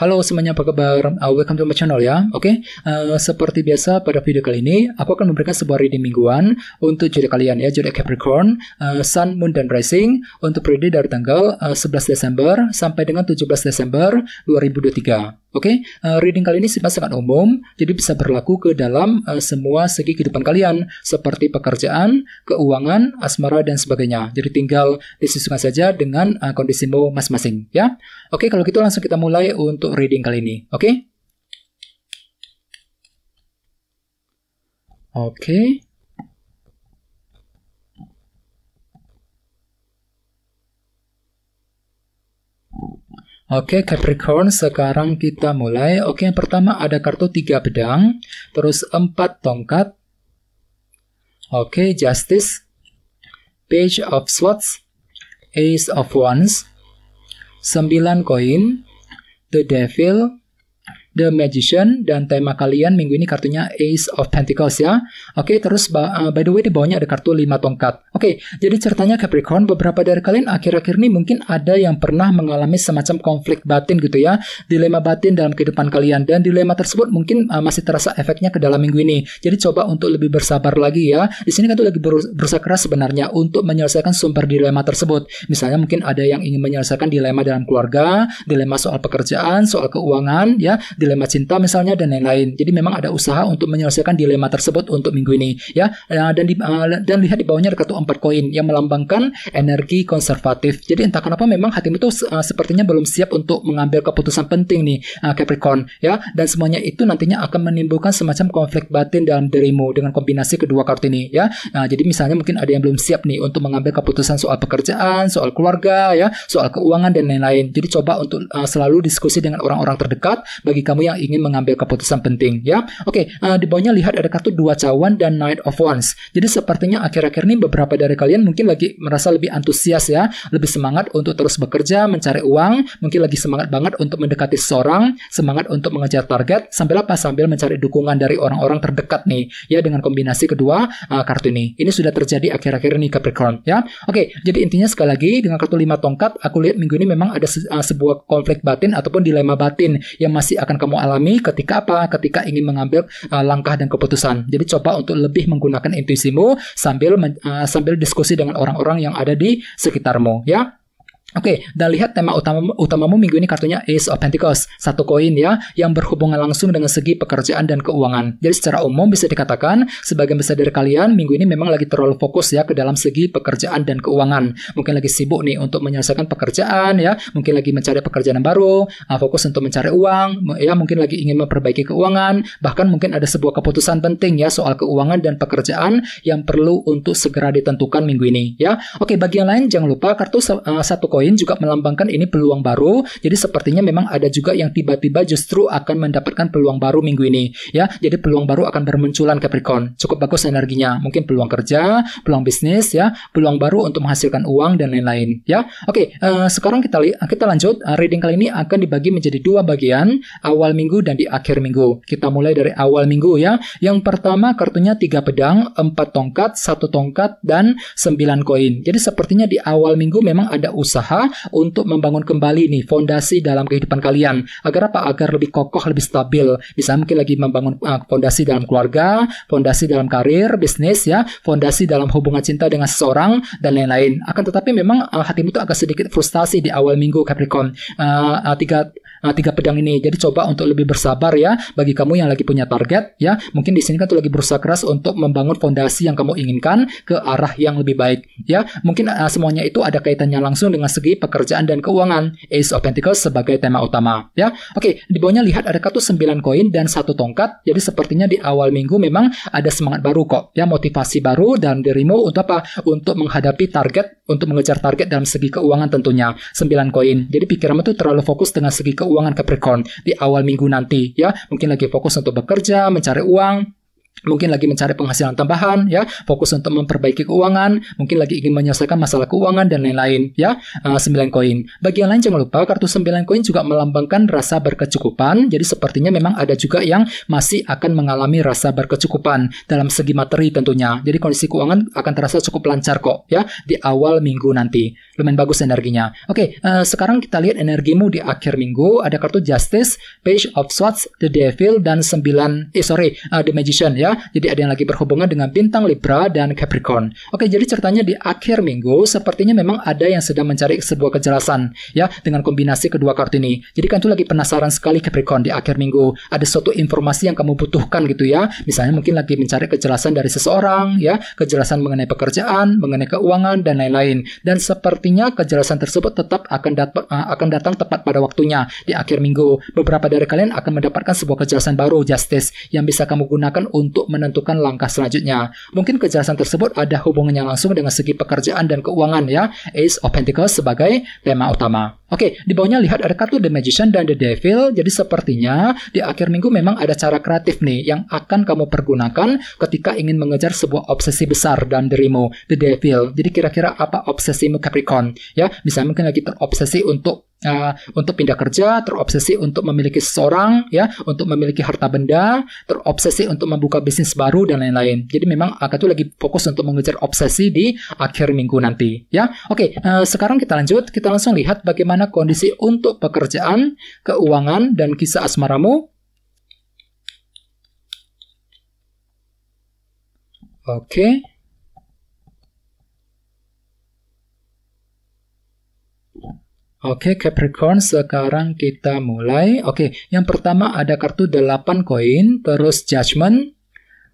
Halo semuanya, apa kabar? Uh, welcome to my channel ya. Oke, okay? uh, seperti biasa pada video kali ini, aku akan memberikan sebuah reading mingguan untuk jodoh kalian ya, jodoh Capricorn, uh, Sun, Moon, dan Rising untuk periode dari tanggal uh, 11 Desember sampai dengan 17 Desember 2023. Oke, okay? uh, eh, reading kali ini sifat sangat umum, jadi bisa berlaku ke dalam uh, semua segi kehidupan kalian, seperti pekerjaan, keuangan, asmara, dan sebagainya. Jadi tinggal disesuaikan saja dengan uh, kondisimu masing-masing, ya. Oke, okay, kalau gitu langsung kita mulai untuk reading kali ini, oke? Okay? Oke. Okay. Oke, okay, Capricorn, sekarang kita mulai. Oke, okay, yang pertama ada kartu tiga pedang, terus empat tongkat. Oke, okay, Justice, Page of Swords, Ace of Wands, sembilan koin, The Devil, The Magician dan tema kalian minggu ini kartunya Ace of Pentacles ya. Oke, okay, terus uh, by the way di bawahnya ada kartu 5 tongkat. Oke, okay, jadi ceritanya Capricorn beberapa dari kalian akhir-akhir ini mungkin ada yang pernah mengalami semacam konflik batin gitu ya, dilema batin dalam kehidupan kalian dan dilema tersebut mungkin uh, masih terasa efeknya ke dalam minggu ini. Jadi coba untuk lebih bersabar lagi ya. Di sini kan tuh lagi berusaha keras sebenarnya untuk menyelesaikan sumber dilema tersebut. Misalnya mungkin ada yang ingin menyelesaikan dilema dalam keluarga, dilema soal pekerjaan, soal keuangan ya dilema cinta misalnya dan lain-lain. Jadi memang ada usaha untuk menyelesaikan dilema tersebut untuk minggu ini ya. ya dan di, eh, dan lihat di bawahnya ada kartu empat koin yang melambangkan energi konservatif. Jadi entah kenapa memang hatimu itu eh, sepertinya belum siap untuk mengambil keputusan penting nih eh, Capricorn ya. Dan semuanya itu nantinya akan menimbulkan semacam konflik batin dalam dirimu dengan kombinasi kedua kartu ini ya. Nah, jadi misalnya mungkin ada yang belum siap nih untuk mengambil keputusan soal pekerjaan, soal keluarga ya, soal keuangan dan lain-lain. Jadi coba untuk selalu diskusi dengan orang-orang terdekat, bagi kamu yang ingin mengambil keputusan penting ya. Oke, okay, uh, eh, di bawahnya lihat ada kartu dua cawan dan Knight of Wands. Jadi sepertinya akhir-akhir ini beberapa dari kalian mungkin lagi merasa lebih antusias ya, lebih semangat untuk terus bekerja, mencari uang, mungkin lagi semangat banget untuk mendekati seorang semangat untuk mengejar target, sambil apa? Sambil mencari dukungan dari orang-orang terdekat nih. Ya dengan kombinasi kedua uh, kartu ini. Ini sudah terjadi akhir-akhir ini Capricorn ya. Oke, okay, jadi intinya sekali lagi dengan kartu lima tongkat aku lihat minggu ini memang ada se uh, sebuah konflik batin ataupun dilema batin yang masih akan kamu alami ketika apa? Ketika ingin mengambil uh, langkah dan keputusan. Jadi coba untuk lebih menggunakan intuisimu sambil uh, sambil diskusi dengan orang-orang yang ada di sekitarmu ya. Oke, okay, dan lihat tema utama utamamu minggu ini kartunya Ace of Pentacles, satu koin ya, yang berhubungan langsung dengan segi pekerjaan dan keuangan. Jadi secara umum bisa dikatakan, sebagian besar dari kalian minggu ini memang lagi terlalu fokus ya ke dalam segi pekerjaan dan keuangan. Mungkin lagi sibuk nih untuk menyelesaikan pekerjaan ya, mungkin lagi mencari pekerjaan yang baru, ah, fokus untuk mencari uang, ya mungkin lagi ingin memperbaiki keuangan, bahkan mungkin ada sebuah keputusan penting ya soal keuangan dan pekerjaan yang perlu untuk segera ditentukan minggu ini ya. Oke, okay, bagian lain jangan lupa kartu ah, satu koin koin juga melambangkan ini peluang baru. Jadi sepertinya memang ada juga yang tiba-tiba justru akan mendapatkan peluang baru minggu ini. Ya, jadi peluang baru akan bermunculan Capricorn. Cukup bagus energinya. Mungkin peluang kerja, peluang bisnis, ya, peluang baru untuk menghasilkan uang dan lain-lain. Ya, oke. Uh, sekarang kita lihat, kita lanjut. Uh, reading kali ini akan dibagi menjadi dua bagian, awal minggu dan di akhir minggu. Kita mulai dari awal minggu ya. Yang pertama kartunya tiga pedang, empat tongkat, satu tongkat dan sembilan koin. Jadi sepertinya di awal minggu memang ada usaha usaha untuk membangun kembali nih fondasi dalam kehidupan kalian. Agar apa? Agar lebih kokoh, lebih stabil. bisa mungkin lagi membangun uh, fondasi dalam keluarga, fondasi dalam karir, bisnis ya, fondasi dalam hubungan cinta dengan seseorang dan lain-lain. Akan tetapi memang uh, hatimu itu agak sedikit frustasi di awal minggu Capricorn. Uh, uh, tiga Nah, tiga pedang ini. Jadi coba untuk lebih bersabar ya bagi kamu yang lagi punya target ya. Mungkin di sini kan tuh lagi berusaha keras untuk membangun fondasi yang kamu inginkan ke arah yang lebih baik ya. Mungkin uh, semuanya itu ada kaitannya langsung dengan segi pekerjaan dan keuangan. Ace of Pentacles sebagai tema utama. Ya, oke. Di bawahnya lihat ada kartu sembilan koin dan satu tongkat. Jadi sepertinya di awal minggu memang ada semangat baru kok. Ya, motivasi baru dan dirimu untuk apa? Untuk menghadapi target, untuk mengejar target dalam segi keuangan tentunya. sembilan koin. Jadi pikiranmu tuh terlalu fokus dengan segi keuangan Capricorn di awal minggu nanti. Ya, mungkin lagi fokus untuk bekerja, mencari uang, mungkin lagi mencari penghasilan tambahan ya fokus untuk memperbaiki keuangan mungkin lagi ingin menyelesaikan masalah keuangan dan lain-lain ya uh, eh, 9 koin Bagian lain jangan lupa kartu 9 koin juga melambangkan rasa berkecukupan jadi sepertinya memang ada juga yang masih akan mengalami rasa berkecukupan dalam segi materi tentunya jadi kondisi keuangan akan terasa cukup lancar kok ya di awal minggu nanti lumayan bagus energinya oke okay, uh, eh, sekarang kita lihat energimu di akhir minggu ada kartu justice page of swords the devil dan 9 eh sorry uh, the magician ya ya. Jadi ada yang lagi berhubungan dengan bintang Libra dan Capricorn. Oke, jadi ceritanya di akhir minggu sepertinya memang ada yang sedang mencari sebuah kejelasan ya dengan kombinasi kedua kartu ini. Jadi kan itu lagi penasaran sekali Capricorn di akhir minggu. Ada suatu informasi yang kamu butuhkan gitu ya. Misalnya mungkin lagi mencari kejelasan dari seseorang ya, kejelasan mengenai pekerjaan, mengenai keuangan dan lain-lain. Dan sepertinya kejelasan tersebut tetap akan dapat eh, akan datang tepat pada waktunya di akhir minggu. Beberapa dari kalian akan mendapatkan sebuah kejelasan baru justice yang bisa kamu gunakan untuk untuk menentukan langkah selanjutnya. Mungkin kejelasan tersebut ada hubungannya langsung dengan segi pekerjaan dan keuangan ya, Ace of Pentacles sebagai tema utama. Oke, di bawahnya lihat ada kartu The Magician dan The Devil, jadi sepertinya di akhir minggu memang ada cara kreatif nih yang akan kamu pergunakan ketika ingin mengejar sebuah obsesi besar dan dirimu, The Devil. Jadi kira-kira apa obsesimu Capricorn? Ya, bisa mungkin lagi terobsesi untuk Uh, untuk pindah kerja, terobsesi untuk memiliki seseorang, ya, untuk memiliki harta benda, terobsesi untuk membuka bisnis baru dan lain-lain. Jadi memang Aka tuh lagi fokus untuk mengejar obsesi di akhir minggu nanti, ya. Oke, okay, uh, eh, sekarang kita lanjut, kita langsung lihat bagaimana kondisi untuk pekerjaan, keuangan dan kisah asmaramu. Oke. Okay. Oke, okay, Capricorn, sekarang kita mulai. Oke, okay, yang pertama ada kartu 8 koin, terus Judgment,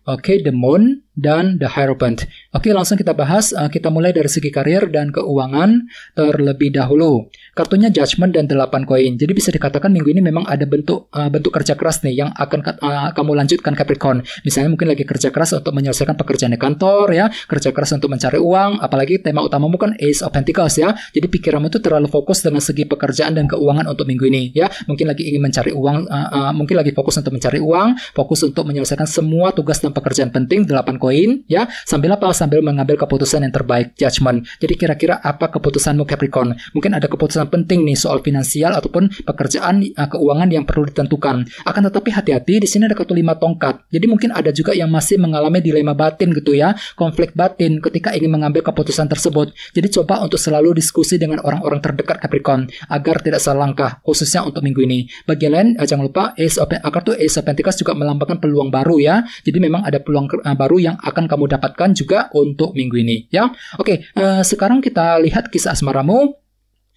oke, okay, The Moon, dan The Hierophant. Oke, langsung kita bahas. Eh, kita mulai dari segi karir dan keuangan terlebih dahulu. Kartunya Judgment dan 8 koin. Jadi bisa dikatakan minggu ini memang ada bentuk uh, bentuk kerja keras nih yang akan uh, kamu lanjutkan Capricorn. Misalnya mungkin lagi kerja keras untuk menyelesaikan pekerjaan di kantor ya, kerja keras untuk mencari uang, apalagi tema utamamu kan Ace of Pentacles ya. Jadi pikiranmu itu terlalu fokus dengan segi pekerjaan dan keuangan untuk minggu ini ya. Mungkin lagi ingin mencari uang, uh, uh, mungkin lagi fokus untuk mencari uang, fokus untuk menyelesaikan semua tugas dan pekerjaan penting 8 koin koin ya sambil apa sambil mengambil keputusan yang terbaik judgment. Jadi kira-kira apa keputusanmu Capricorn? Mungkin ada keputusan penting nih soal finansial ataupun pekerjaan uh, keuangan yang perlu ditentukan. Akan tetapi hati-hati di sini ada kartu lima tongkat. Jadi mungkin ada juga yang masih mengalami dilema batin gitu ya, konflik batin ketika ingin mengambil keputusan tersebut. Jadi coba untuk selalu diskusi dengan orang-orang terdekat Capricorn agar tidak salah langkah khususnya untuk minggu ini. Bagian lain eh, jangan lupa Ace of Pentacles Ace of juga melambangkan peluang baru ya. Jadi memang ada peluang eh, baru yang akan kamu dapatkan juga untuk minggu ini ya. Oke, uh, sekarang kita lihat kisah asmaramu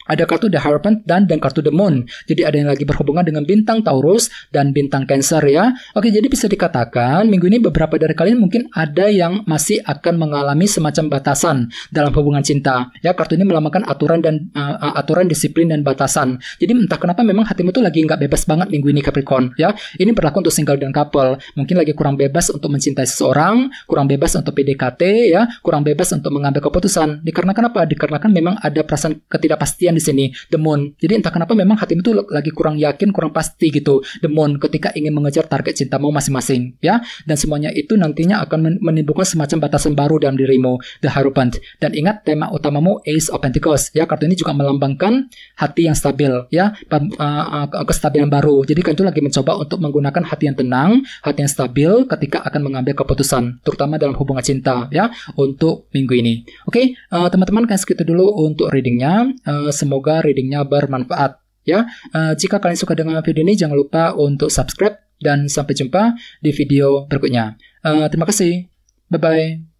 ada kartu The Harpent dan dan kartu The Moon. Jadi ada yang lagi berhubungan dengan bintang Taurus dan bintang Cancer ya. Oke, jadi bisa dikatakan minggu ini beberapa dari kalian mungkin ada yang masih akan mengalami semacam batasan dalam hubungan cinta. Ya, kartu ini melambangkan aturan dan uh, aturan disiplin dan batasan. Jadi entah kenapa memang hatimu tuh lagi nggak bebas banget minggu ini Capricorn ya. Ini berlaku untuk single dan couple. Mungkin lagi kurang bebas untuk mencintai seseorang, kurang bebas untuk PDKT ya, kurang bebas untuk mengambil keputusan. Dikarenakan apa? Dikarenakan memang ada perasaan ketidakpastian di sini moon jadi entah kenapa memang hati itu lagi kurang yakin kurang pasti gitu the moon ketika ingin mengejar target cintamu masing-masing ya dan semuanya itu nantinya akan menimbulkan semacam batasan baru dalam dirimu the harupant dan ingat tema utamamu Ace of Pentacles ya kartu ini juga melambangkan hati yang stabil ya eh, eh, kestabilan baru jadi kan itu lagi mencoba untuk menggunakan hati yang tenang hati yang stabil ketika akan mengambil keputusan terutama dalam hubungan cinta ya untuk minggu ini oke okay, uh, eh, teman-teman kan segitu dulu untuk readingnya uh, Semoga readingnya bermanfaat. Ya, uh, jika kalian suka dengan video ini jangan lupa untuk subscribe dan sampai jumpa di video berikutnya. Uh, terima kasih. Bye bye.